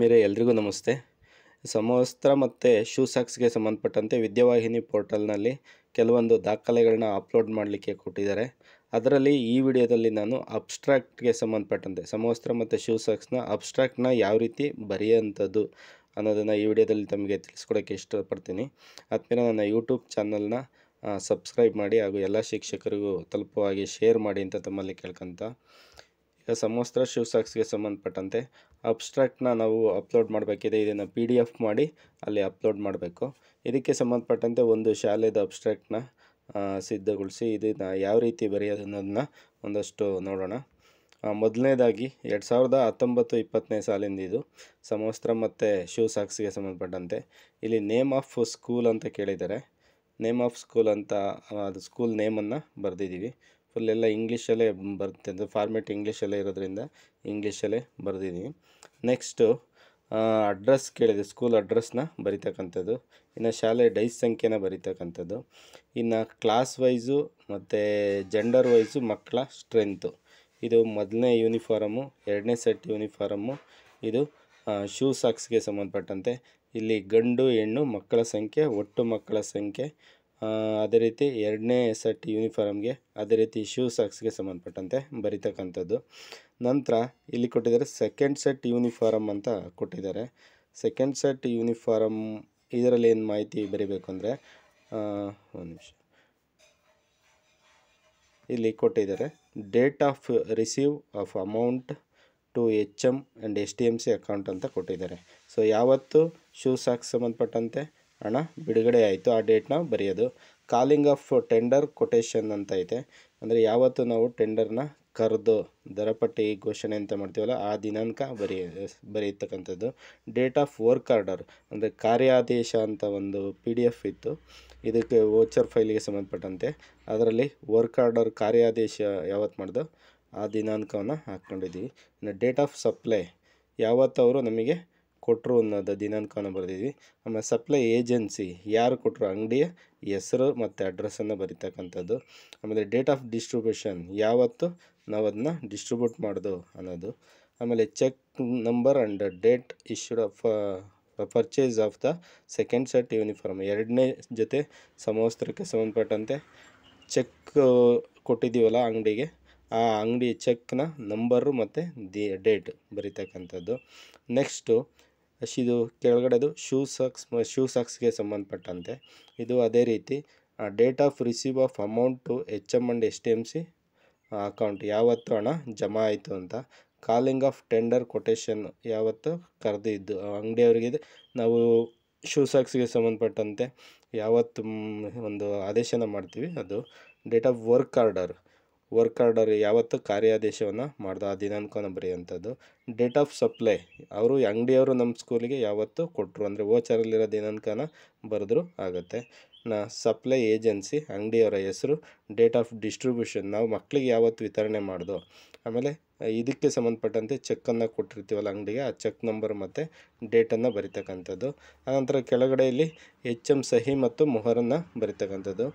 ಮೇರೆ ಎಲ್ರಿಗೂ ನಮಸ್ತೆ ಸಮವಸ್ತ್ರ ಮತ್ತು ಶೂ ಸಾಕ್ಸ್ಗೆ ಸಂಬಂಧಪಟ್ಟಂತೆ ವಿದ್ಯಾವಾಹಿನಿ ಪೋರ್ಟಲ್ನಲ್ಲಿ ಕೆಲವೊಂದು ದಾಖಲೆಗಳನ್ನ ಅಪ್ಲೋಡ್ ಮಾಡಲಿಕ್ಕೆ ಕೊಟ್ಟಿದ್ದಾರೆ ಅದರಲ್ಲಿ ಈ ವಿಡಿಯೋದಲ್ಲಿ ನಾನು ಅಬ್ಸ್ಟ್ರಾಕ್ಟ್ಗೆ ಸಂಬಂಧಪಟ್ಟಂತೆ ಸಮವಸ್ತ್ರ ಮತ್ತು ಶೂ ಸಾಕ್ಸ್ನ ಅಬ್ಸ್ಟ್ರಾಕ್ಟ್ನ ಯಾವ ರೀತಿ ಬರೆಯೋಂಥದ್ದು ಅನ್ನೋದನ್ನು ಈ ವಿಡಿಯೋದಲ್ಲಿ ತಮಗೆ ತಿಳಿಸ್ಕೊಡೋಕ್ಕೆ ಇಷ್ಟಪಡ್ತೀನಿ ಆದ್ಮೇಲೆ ನನ್ನ ಯೂಟ್ಯೂಬ್ ಚಾನಲ್ನ ಸಬ್ಸ್ಕ್ರೈಬ್ ಮಾಡಿ ಹಾಗೂ ಎಲ್ಲ ಶಿಕ್ಷಕರಿಗೂ ತಲುಪುವ ಶೇರ್ ಮಾಡಿ ಅಂತ ತಮ್ಮಲ್ಲಿ ಕೇಳ್ಕೊತ ಈಗ ಸಮವಸ್ತ್ರ ಶಿವಸಾಕ್ಸ್ಗೆ ಸಂಬಂಧಪಟ್ಟಂತೆ ಅಬ್ಸ್ಟ್ರಾಕ್ಟ್ನ ನಾವು ಅಪ್ಲೋಡ್ ಮಾಡಬೇಕಿದೆ ಇದನ್ನು ಪಿ ಡಿ ಎಫ್ ಮಾಡಿ ಅಲ್ಲಿ ಅಪ್ಲೋಡ್ ಮಾಡಬೇಕು ಇದಕ್ಕೆ ಸಂಬಂಧಪಟ್ಟಂತೆ ಒಂದು ಶಾಲೆದ ಅಬ್ಸ್ಟ್ರಾಕ್ಟ್ನ ಸಿದ್ಧಗೊಳಿಸಿ ಇದನ್ನು ಯಾವ ರೀತಿ ಬರೆಯೋದು ಅನ್ನೋದನ್ನ ಒಂದಷ್ಟು ನೋಡೋಣ ಮೊದಲನೇದಾಗಿ ಎರಡು ಸಾವಿರದ ಹತ್ತೊಂಬತ್ತು ಇಪ್ಪತ್ತನೇ ಸಾಲಿಂದ ಇದು ಸಮವಸ್ತ್ರ ಮತ್ತು ಸಾಕ್ಸ್ಗೆ ಸಂಬಂಧಪಟ್ಟಂತೆ ಇಲ್ಲಿ ನೇಮ್ ಆಫ್ ಸ್ಕೂಲ್ ಅಂತ ಕೇಳಿದ್ದಾರೆ ನೇಮ್ ಆಫ್ ಸ್ಕೂಲ್ ಅಂತ ಅದು ಸ್ಕೂಲ್ ನೇಮನ್ನು ಬರೆದಿದ್ದೀವಿ ಫುಲ್ ಎಲ್ಲ ಇಂಗ್ಲೀಷಲ್ಲೇ ಬರುತ್ತೆ ಅಂದರೆ ಫಾರ್ಮೆಟ್ ಇಂಗ್ಲೀಷಲ್ಲೇ ಇರೋದ್ರಿಂದ ಇಂಗ್ಲೀಷಲ್ಲೇ ಬರೆದಿದ್ದೀನಿ ನೆಕ್ಸ್ಟು ಅಡ್ರೆಸ್ ಕೇಳಿದೆ ಸ್ಕೂಲ್ ಅಡ್ರೆಸ್ನ ಬರಿತಕ್ಕಂಥದ್ದು ಇನ್ನು ಶಾಲೆ ಡೈಸ್ ಸಂಖ್ಯೆನ ಬರಿತಕ್ಕಂಥದ್ದು ಇನ್ನು ಕ್ಲಾಸ್ ವೈಸು ಮತ್ತು ಜೆಂಡರ್ ವೈಸು ಮಕ್ಕಳ ಸ್ಟ್ರೆಂತು ಇದು ಮೊದಲನೇ ಯೂನಿಫಾರಮು ಎರಡನೇ ಸೆಟ್ ಯೂನಿಫಾರಮು ಇದು ಶೂ ಸಾಕ್ಸ್ಗೆ ಸಂಬಂಧಪಟ್ಟಂತೆ ಇಲ್ಲಿ ಗಂಡು ಹೆಣ್ಣು ಮಕ್ಕಳ ಸಂಖ್ಯೆ ಒಟ್ಟು ಮಕ್ಕಳ ಸಂಖ್ಯೆ ಅದೇ ರೀತಿ ಎರಡನೇ ಸೆಟ್ ಯೂನಿಫಾರ್ಮ್ಗೆ ಅದೇ ರೀತಿ ಶೂ ಸಾಕ್ಸ್ಗೆ ಸಂಬಂಧಪಟ್ಟಂತೆ ಬರೀತಕ್ಕಂಥದ್ದು ನಂತರ ಇಲ್ಲಿ ಕೊಟ್ಟಿದ್ದಾರೆ ಸೆಕೆಂಡ್ ಸೆಟ್ ಯೂನಿಫಾರಮ್ ಅಂತ ಕೊಟ್ಟಿದ್ದಾರೆ ಸೆಕೆಂಡ್ ಸೆಟ್ ಯೂನಿಫಾರಮ್ ಇದರಲ್ಲಿ ಏನು ಮಾಹಿತಿ ಬರೀಬೇಕು ಅಂದರೆ ಒಂದು ನಿಮಿಷ ಇಲ್ಲಿ ಕೊಟ್ಟಿದ್ದಾರೆ date of receive of amount to H M and S T M C account ಅಂತ ಕೊಟ್ಟಿದ್ದಾರೆ ಸೊ ಯಾವತ್ತು ಶೂ ಸಾಕ್ಸ್ ಸಂಬಂಧಪಟ್ಟಂತೆ ಹಣ ಬಿಡುಗಡೆ ಆಯಿತು ಆ ಡೇಟ್ನ ಬರೆಯೋದು ಕಾಲಿಂಗ್ ಆಫ್ ಟೆಂಡರ್ ಕೊಟೇಶನ್ ಅಂತ ಐತೆ ಅಂದರೆ ಯಾವತ್ತು ನಾವು ಟೆಂಡರ್ನ ಕರೆದು ದರಪಟ್ಟಿ ಘೋಷಣೆ ಅಂತ ಮಾಡ್ತೀವಲ್ಲ ಆ ದಿನಾಂಕ ಬರೆಯ ಬರೆಯತಕ್ಕಂಥದ್ದು ಡೇಟ್ ಆಫ್ ವರ್ಕ್ ಆರ್ಡರ್ ಅಂದರೆ ಕಾರ್ಯಾದೇಶ ಅಂತ ಒಂದು ಪಿ ಡಿ ಎಫ್ ಇತ್ತು ಇದಕ್ಕೆ ವೋಚರ್ ಫೈಲಿಗೆ ಸಂಬಂಧಪಟ್ಟಂತೆ ಅದರಲ್ಲಿ ವರ್ಕ್ ಆರ್ಡರ್ ಕಾರ್ಯಾದೇಶ ಯಾವತ್ತು ಮಾಡ್ದೋ ಆ ದಿನಾಂಕವನ್ನು ಹಾಕ್ಕೊಂಡಿದ್ದೀವಿ ಡೇಟ್ ಆಫ್ ಸಪ್ಲೈ ಯಾವತ್ತವರು ನಮಗೆ ಕೊಟ್ಟರು ಅನ್ನೋದು ದಿನಾಂಕವನ್ನು ಬರೆದಿದ್ವಿ ಆಮೇಲೆ ಸಪ್ಲೈ ಏಜೆನ್ಸಿ ಯಾರು ಕೊಟ್ಟರು ಅಂಗಡಿಯ ಹೆಸರು ಮತ್ತು ಅಡ್ರೆಸ್ಸನ್ನು ಬರೀತಕ್ಕಂಥದ್ದು ಆಮೇಲೆ ಡೇಟ್ ಆಫ್ ಡಿಸ್ಟ್ರಿಬ್ಯೂಷನ್ ಯಾವತ್ತು ನಾವು ಅದನ್ನ ಡಿಸ್ಟ್ರಿಬ್ಯೂಟ್ ಮಾಡೋದು ಅನ್ನೋದು ಆಮೇಲೆ check number and date issued of purchase of the second set uniform ಎರಡನೇ ಜೊತೆ ಸಮವಸ್ತ್ರಕ್ಕೆ ಸಂಬಂಧಪಟ್ಟಂತೆ ಚೆಕ್ uh, ಕೊಟ್ಟಿದ್ದೀವಲ್ಲ ಅಂಗಡಿಗೆ ಆ ಅಂಗಡಿ ಚೆಕ್ನ ನಂಬರು ಮತ್ತು ದಿ ಡೇಟ್ ಬರೀತಕ್ಕಂಥದ್ದು ನೆಕ್ಸ್ಟು ಇದು ಕೆಳಗಡೆದು ಶೂ ಸಾಕ್ಸ್ ಶೂ ಸಾಕ್ಸ್ಗೆ ಸಂಬಂಧಪಟ್ಟಂತೆ ಇದು ಅದೇ ರೀತಿ date of receive of amount to H M and S T M C account ಯಾವತ್ತು ಹಣ ಜಮಾ ಆಯಿತು ಅಂತ ಕಾಲಿಂಗ್ ಆಫ್ ಟೆಂಡರ್ ಕೊಟೇಶನ್ ಯಾವತ್ತು ಕರೆದಿದ್ದು ಅಂಗಡಿಯವರಿಗೆ ನಾವು ಶೂ ಸಾಕ್ಸ್ಗೆ ಸಂಬಂಧಪಟ್ಟಂತೆ ಯಾವತ್ತು ಒಂದು ಆದೇಶನ ಮಾಡ್ತೀವಿ ಅದು date of work order work order ಯಾವತ್ತು ಕಾರ್ಯಾದೇಶವನ್ನು ಮಾಡ್ದ ಆ ದಿನಾಂಕನ ಬರೆಯುವಂಥದ್ದು ಡೇಟ್ ಆಫ್ ಸಪ್ಲೈ ಅವರು ಅಂಗಡಿಯವರು ನಮ್ಮ ಸ್ಕೂಲಿಗೆ ಯಾವತ್ತು ಕೊಟ್ಟರು ಅಂದರೆ ಓಚರಲ್ಲಿರೋ ದಿನಾಂಕನ ಬರೆದ್ರು ಆಗುತ್ತೆ ನಾ ಸಪ್ಲೈ ಏಜೆನ್ಸಿ ಅಂಗಡಿಯವರ ಹೆಸರು ಡೇಟ್ ಆಫ್ ಡಿಸ್ಟ್ರಿಬ್ಯೂಷನ್ ನಾವು ಮಕ್ಕಳಿಗೆ ಯಾವತ್ತು ವಿತರಣೆ ಮಾಡ್ದು ಆಮೇಲೆ ಇದಕ್ಕೆ ಸಂಬಂಧಪಟ್ಟಂತೆ ಚೆಕ್ಕನ್ನು ಕೊಟ್ಟಿರ್ತೀವಲ್ಲ ಅಂಗಡಿಗೆ ಆ ಚೆಕ್ ನಂಬರ್ ಮತ್ತು ಡೇಟನ್ನು ಬರಿತಕ್ಕಂಥದ್ದು ಆನಂತರ ಕೆಳಗಡೆ ಇಲ್ಲಿ ಎಚ್ ಎಮ್ ಸಹಿ ಮತ್ತು ಮೊಹರನ್ನು ಬರಿತಕ್ಕಂಥದ್ದು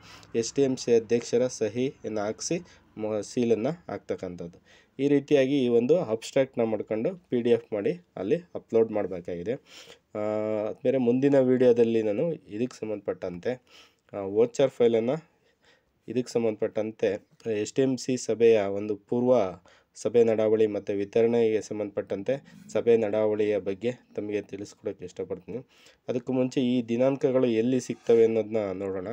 ಎಸ್ ಡಿ ಎಮ್ ಸಿ ಅಧ್ಯಕ್ಷರ ಸಹಿಯನ್ನು ಹಾಕಿಸಿ ಸೀಲನ್ನು ಹಾಕ್ತಕ್ಕಂಥದ್ದು ಈ ರೀತಿಯಾಗಿ ಈ ಒಂದು ಅಬ್ಸ್ಟ್ರಾಕ್ಟ್ನ ಮಾಡ್ಕೊಂಡು ಪಿ ಡಿ ಎಫ್ ಮಾಡಿ ಅಲ್ಲಿ ಅಪ್ಲೋಡ್ ಮಾಡಬೇಕಾಗಿದೆ ಆದಮೇಲೆ ಮುಂದಿನ ವೀಡಿಯೋದಲ್ಲಿ ನಾನು ಇದಕ್ಕೆ ಸಂಬಂಧಪಟ್ಟಂತೆ ವೋಚರ್ ಫೈಲನ್ನು ಇದಕ್ಕೆ ಸಂಬಂಧಪಟ್ಟಂತೆ ಎಸ್ ಡಿ ಎಮ್ ಸಿ ಸಭೆಯ ಒಂದು ಪೂರ್ವ ಸಭೆ ನಡಾವಳಿ ಮತ್ತು ವಿತರಣೆಗೆ ಸಂಬಂಧಪಟ್ಟಂತೆ ಸಭೆ ನಡಾವಳಿಯ ಬಗ್ಗೆ ತಮಗೆ ತಿಳಿಸ್ಕೊಡೋಕ್ಕೆ ಇಷ್ಟಪಡ್ತೀನಿ ಅದಕ್ಕೂ ಮುಂಚೆ ಈ ದಿನಾಂಕಗಳು ಎಲ್ಲಿ ಸಿಗ್ತವೆ ಅನ್ನೋದನ್ನ ನೋಡೋಣ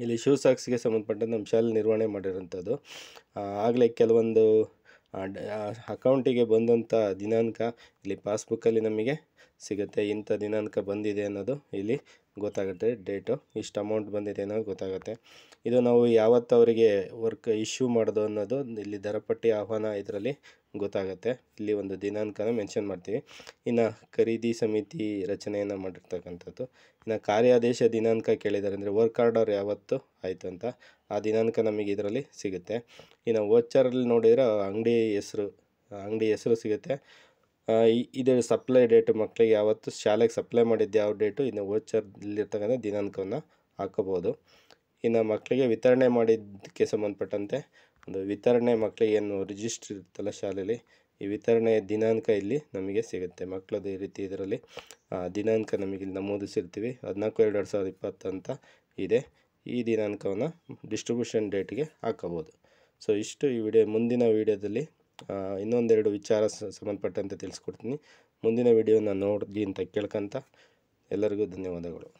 ಇಲ್ಲಿ ಶೂ ಸಾಕ್ಸ್ಗೆ ಸಂಬಂಧಪಟ್ಟಂತೆ ನಮ್ಮ ಶಾಲೆ ನಿರ್ವಹಣೆ ಮಾಡಿರೋಂಥದ್ದು ಆಗಲೇ ಕೆಲವೊಂದು ಅಕೌಂಟಿಗೆ ಬಂದಂಥ ದಿನಾಂಕ ಇಲ್ಲಿ ಪಾಸ್ಬುಕ್ಕಲ್ಲಿ ನಮಗೆ ಸಿಗುತ್ತೆ ಇಂಥ ದಿನಾಂಕ ಬಂದಿದೆ ಅನ್ನೋದು ಇಲ್ಲಿ ಗೊತ್ತಾಗುತ್ತೆ ಡೇಟು ಇಷ್ಟು ಅಮೌಂಟ್ ಬಂದಿದೆ ಅನ್ನೋದು ಗೊತ್ತಾಗುತ್ತೆ ಇದು ನಾವು ಯಾವತ್ತು ಅವರಿಗೆ ವರ್ಕ್ ಇಶ್ಯೂ ಮಾಡೋದು ಅನ್ನೋದು ಇಲ್ಲಿ ದರಪಟ್ಟಿ ಆಹ್ವಾನ ಇದರಲ್ಲಿ ಗೊತ್ತಾಗುತ್ತೆ ಇಲ್ಲಿ ಒಂದು ದಿನಾಂಕನ ಮೆನ್ಷನ್ ಮಾಡ್ತೀವಿ ಇನ್ನು ಖರೀದಿ ಸಮಿತಿ ರಚನೆಯನ್ನು ಮಾಡಿರ್ತಕ್ಕಂಥದ್ದು ಇನ್ನು ಕಾರ್ಯಾದೇಶ ದಿನಾಂಕ ಕೇಳಿದ್ದಾರೆ ಅಂದರೆ ವರ್ಕ್ ಆರ್ಡರ್ ಯಾವತ್ತು ಆಯಿತು ಅಂತ ಆ ದಿನಾಂಕ ನಮಗೆ ಇದರಲ್ಲಿ ಸಿಗುತ್ತೆ ಇನ್ನು ವೋಚರಲ್ಲಿ ನೋಡಿದರೆ ಅಂಗಡಿ ಹೆಸರು ಅಂಗಡಿ ಹೆಸರು ಸಿಗುತ್ತೆ ಇದರ ಸಪ್ಲೈ ಡೇಟು ಮಕ್ಕಳಿಗೆ ಯಾವತ್ತು ಶಾಲೆಗೆ ಸಪ್ಲೈ ಮಾಡಿದ್ದು ಯಾವ ಡೇಟು ಇನ್ನು ಓಚರ್ಲಿರ್ತಕ್ಕಂಥ ದಿನಾಂಕವನ್ನು ಹಾಕೋಬೋದು ಇನ್ನು ಮಕ್ಕಳಿಗೆ ವಿತರಣೆ ಮಾಡಿದ್ದಕ್ಕೆ ಸಂಬಂಧಪಟ್ಟಂತೆ ಒಂದು ವಿತರಣೆ ಮಕ್ಕಳಿಗೆ ಏನು ರಿಜಿಸ್ಟರ್ ಇರುತ್ತಲ್ಲ ಶಾಲೆಯಲ್ಲಿ ಈ ವಿತರಣೆಯ ದಿನಾಂಕ ಇಲ್ಲಿ ನಮಗೆ ಸಿಗುತ್ತೆ ಮಕ್ಕಳದ್ದು ಈ ರೀತಿ ಇದರಲ್ಲಿ ದಿನಾಂಕ ಇಲ್ಲಿ ನಮೂದಿಸಿರ್ತೀವಿ ಹದಿನಾಲ್ಕು ಎರಡು ಎರಡು ಸಾವಿರದ ಇಪ್ಪತ್ತಂತ ಅಂತ ಇದೆ ಈ ದಿನಾಂಕವನ್ನು ಡಿಸ್ಟ್ರಿಬ್ಯೂಷನ್ ಡೇಟ್ಗೆ ಹಾಕೋಬೋದು ಸೊ ಇಷ್ಟು ಈ ವಿಡಿಯೋ ಮುಂದಿನ ವಿಡಿಯೋದಲ್ಲಿ ಇನ್ನೊಂದೆರಡು ವಿಚಾರ ಸಂಬಂಧಪಟ್ಟಂತೆ ತಿಳಿಸ್ಕೊಡ್ತೀನಿ ಮುಂದಿನ ವಿಡಿಯೋನ ನೋಡಿ ಅಂತ ಕೇಳ್ಕೊಂತ ಎಲ್ಲರಿಗೂ ಧನ್ಯವಾದಗಳು